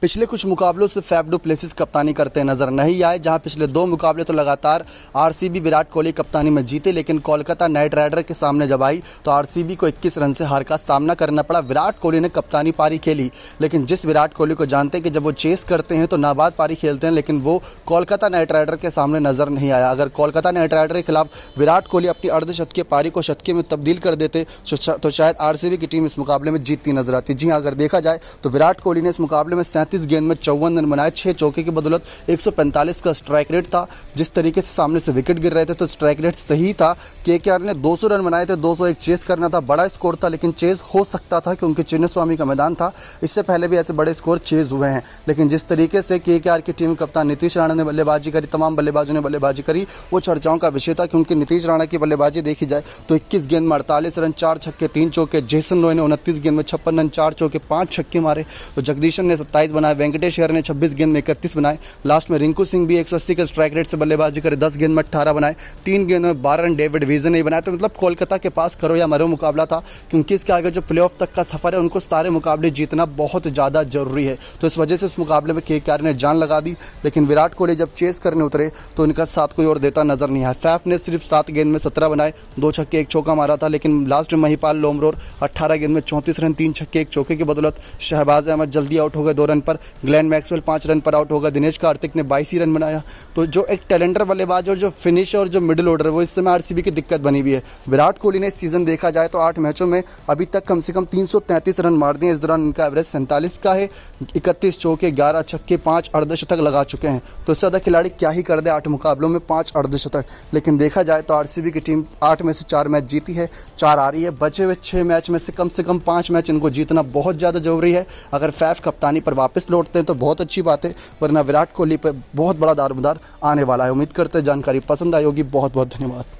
पिछले कुछ मुकाबलों से फैफडो प्लेसिस कप्तानी करते नजर नहीं आए जहां पिछले दो मुकाबले तो लगातार आरसीबी विराट कोहली कप्तानी में जीते लेकिन कोलकाता नाइट राइडर के सामने जब आई तो आरसीबी को 21 रन से हार का सामना करना पड़ा विराट कोहली ने कप्तानी पारी खेली लेकिन जिस विराट कोहली को जानते हैं कि जब वो चेस करते हैं तो नाबाद पारी खेलते हैं लेकिन वो कोलकाता नाइट राइडर के सामने नजर नहीं आया अगर कोलकाता नाइट राइडर के खिलाफ विराट कोहली अपनी अर्धशतकीय पारी को शतकीय में तब्दील कर देते तो, तो शायद आर की टीम इस मुकाबले में जीतती नजर आती जी हाँ, अगर देखा जाए तो विराट कोहली ने इस मुकाबले में पैंतीस गेंद में चौवन रन बनाए छः चौके की बदौलत 145 का स्ट्राइक रेट था जिस तरीके से सामने से विकेट गिर रहे थे तो स्ट्राइक रेट सही था के ने 200 रन बनाए थे 201 चेस करना था बड़ा स्कोर था लेकिन चेज हो सकता था क्योंकि चिन्ह स्वामी का मैदान था इससे पहले भी ऐसे बड़े स्कोर चेज हुए हैं लेकिन जिस तरीके से के की टीम कप्तान नीतीश राणा ने बल्लेबाजी करी तमाम बल्लेबाजों ने बल्लेबाजी करी वो चर्चाओं का विषय था क्योंकि नीतीश राणा की बल्लेबाजी देखी जाए तो इक्कीस गेंद में अड़तालीस रन चार छक्के तीन चौके जेसन रॉय ने उनतीस गेंद में छप्पन रन चार चौके पाँच छक्के मारे तो जगदीशन ने सत्ताईस बनाए वेंकटेश्वर ने छब्बीस गेंद में इकतीस बनाए लास्ट में रिंकू सिंह भी एक के स्ट्राइक रेट से बल्लेबाजी करे दस गेंद में अट्ठारह बनाए तीन गेंद में बारह रन डेविड विजन ने बनाए तो मतलब कोलकाता के पास करो या मरो मुकाबला था क्योंकि इसके आगे जो प्ले तक का सफर है उनको सारे मुकाबले जीतना बहुत ज़्यादा जरूरी है तो इस वजह से इस मुकाबले में के ने जान लगा दी लेकिन विराट कोहली जब चेस करने उतरे तो उनका साथ कोई और देता नजर नहीं आया फैफ ने सिर्फ सात गेंद में सत्रह बनाए दो छक्के एक चौका मारा था लेकिन लास्ट में महिपाल लोमरोर अट्ठारह गेंद में चौंतीस रन तीन छक्के एक चौके की बदौलत शहबाज अहमद जल्दी आउट हो गए दो रन पर ग्लैन मैक्सवेल पाँच रन पर आउट होगा दिनेश कार्तिक ने बाईस ही रन बनाया तो जो एक टैलेंडर बल्लेबाज और जो फिनिश और जो मिडिल ऑर्डर वो इस समय आरसीबी की दिक्कत बनी हुई है विराट कोहली ने सीजन देखा जाए तो आठ मैचों में अभी तक कम से कम तीन रन मार दिए इस दौरान इनका एवरेज सैंतालीस का है इकतीस चौके ग्यारह छक्के पाँच अर्धशतक लगा चुके हैं तो इससे ज़्यादा खिलाड़ी क्या ही कर दे आठ मुकाबलों में पाँच अर्धशतक लेकिन देखा जाए तो आरसीबी की टीम आठ में से चार मैच जीती है चार आ रही है बचे हुए छः मैच में से कम से कम पाँच मैच इनको जीतना बहुत ज़्यादा जरूरी है अगर फैफ कप्तानी पर वापस वापस लौटते हैं तो बहुत अच्छी बात है वरना विराट कोहली पर बहुत बड़ा दारोमदार आने वाला है उम्मीद करते हैं जानकारी पसंद आई होगी बहुत बहुत धन्यवाद